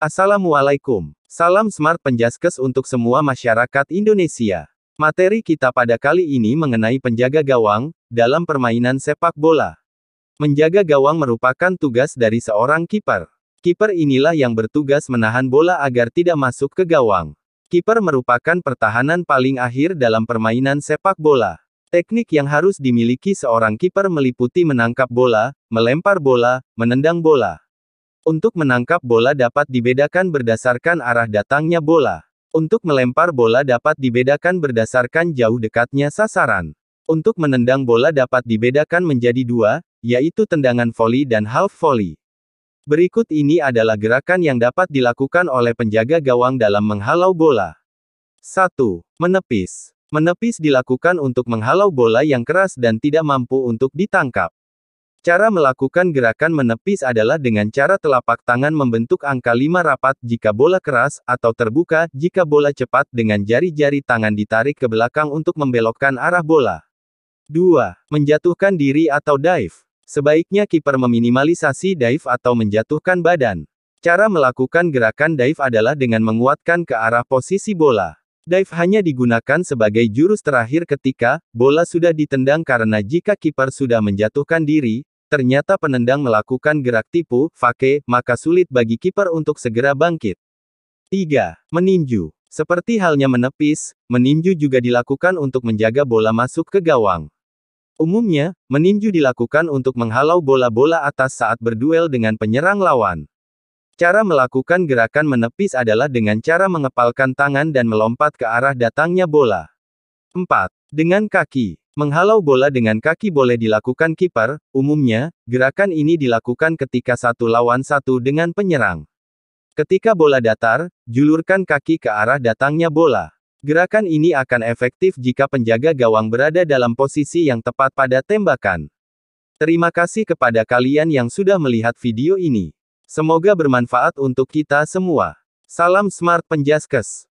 Assalamualaikum. Salam Smart Penjaskes untuk semua masyarakat Indonesia. Materi kita pada kali ini mengenai penjaga gawang dalam permainan sepak bola. Menjaga gawang merupakan tugas dari seorang kiper. Kiper inilah yang bertugas menahan bola agar tidak masuk ke gawang. Kiper merupakan pertahanan paling akhir dalam permainan sepak bola. Teknik yang harus dimiliki seorang kiper meliputi menangkap bola, melempar bola, menendang bola untuk menangkap bola dapat dibedakan berdasarkan arah datangnya bola. Untuk melempar bola dapat dibedakan berdasarkan jauh dekatnya sasaran. Untuk menendang bola dapat dibedakan menjadi dua, yaitu tendangan volley dan half volley. Berikut ini adalah gerakan yang dapat dilakukan oleh penjaga gawang dalam menghalau bola. 1. Menepis. Menepis dilakukan untuk menghalau bola yang keras dan tidak mampu untuk ditangkap. Cara melakukan gerakan menepis adalah dengan cara telapak tangan membentuk angka 5 rapat jika bola keras, atau terbuka jika bola cepat dengan jari-jari tangan ditarik ke belakang untuk membelokkan arah bola. 2. Menjatuhkan diri atau dive. Sebaiknya kiper meminimalisasi dive atau menjatuhkan badan. Cara melakukan gerakan dive adalah dengan menguatkan ke arah posisi bola. Dive hanya digunakan sebagai jurus terakhir ketika bola sudah ditendang karena jika kiper sudah menjatuhkan diri, Ternyata penendang melakukan gerak tipu, fake, maka sulit bagi kiper untuk segera bangkit. 3. Meninju. Seperti halnya menepis, meninju juga dilakukan untuk menjaga bola masuk ke gawang. Umumnya, meninju dilakukan untuk menghalau bola-bola atas saat berduel dengan penyerang lawan. Cara melakukan gerakan menepis adalah dengan cara mengepalkan tangan dan melompat ke arah datangnya bola. 4. Dengan kaki. Menghalau bola dengan kaki boleh dilakukan kiper, umumnya, gerakan ini dilakukan ketika satu lawan satu dengan penyerang. Ketika bola datar, julurkan kaki ke arah datangnya bola. Gerakan ini akan efektif jika penjaga gawang berada dalam posisi yang tepat pada tembakan. Terima kasih kepada kalian yang sudah melihat video ini. Semoga bermanfaat untuk kita semua. Salam Smart Penjaskes.